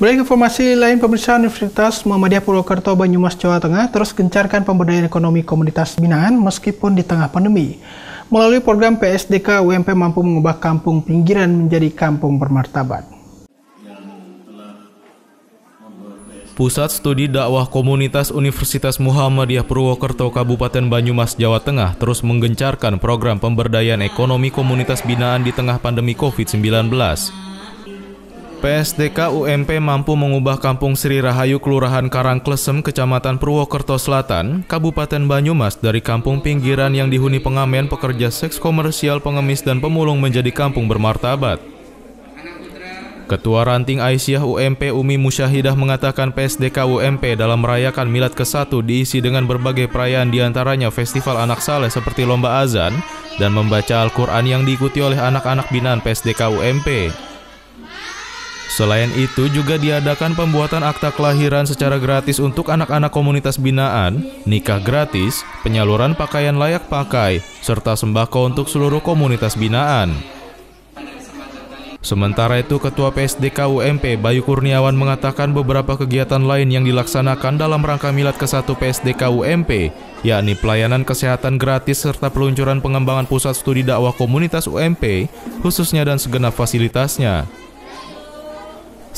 Beri informasi lain pemirsa Universitas Muhammadiyah Purwokerto Banyumas Jawa Tengah terus gencarkan pemberdayaan ekonomi komunitas binaan meskipun di tengah pandemi. Melalui program PSDK UMP mampu mengubah kampung pinggiran menjadi kampung bermartabat. Pusat Studi Dakwah Komunitas Universitas Muhammadiyah Purwokerto Kabupaten Banyumas Jawa Tengah terus menggencarkan program pemberdayaan ekonomi komunitas binaan di tengah pandemi COVID-19. PSDK UMP mampu mengubah Kampung Sri Rahayu Kelurahan Karangklesem, Kecamatan Purwokerto Selatan, Kabupaten Banyumas dari kampung pinggiran yang dihuni pengamen pekerja seks komersial pengemis dan pemulung menjadi kampung bermartabat. Ketua Ranting Aisyah UMP Umi Musyahidah mengatakan PSDK UMP dalam merayakan milad ke-1 diisi dengan berbagai perayaan diantaranya festival anak saleh seperti lomba azan dan membaca Al-Quran yang diikuti oleh anak-anak binaan PSDK UMP. Selain itu juga diadakan pembuatan akta kelahiran secara gratis untuk anak-anak komunitas binaan, nikah gratis, penyaluran pakaian layak pakai, serta sembako untuk seluruh komunitas binaan. Sementara itu, Ketua PSDK UMP Bayu Kurniawan mengatakan beberapa kegiatan lain yang dilaksanakan dalam rangka milad ke-1 PSDK UMP, yakni pelayanan kesehatan gratis serta peluncuran pengembangan pusat studi dakwah komunitas UMP, khususnya dan segenap fasilitasnya.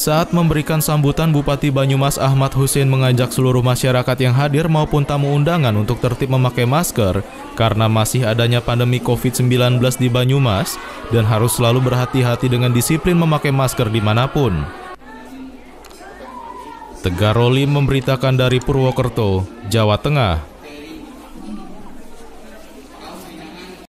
Saat memberikan sambutan, Bupati Banyumas Ahmad Husin mengajak seluruh masyarakat yang hadir maupun tamu undangan untuk tertib memakai masker karena masih adanya pandemi COVID-19 di Banyumas dan harus selalu berhati-hati dengan disiplin memakai masker dimanapun. Tegaroli memberitakan dari Purwokerto, Jawa Tengah.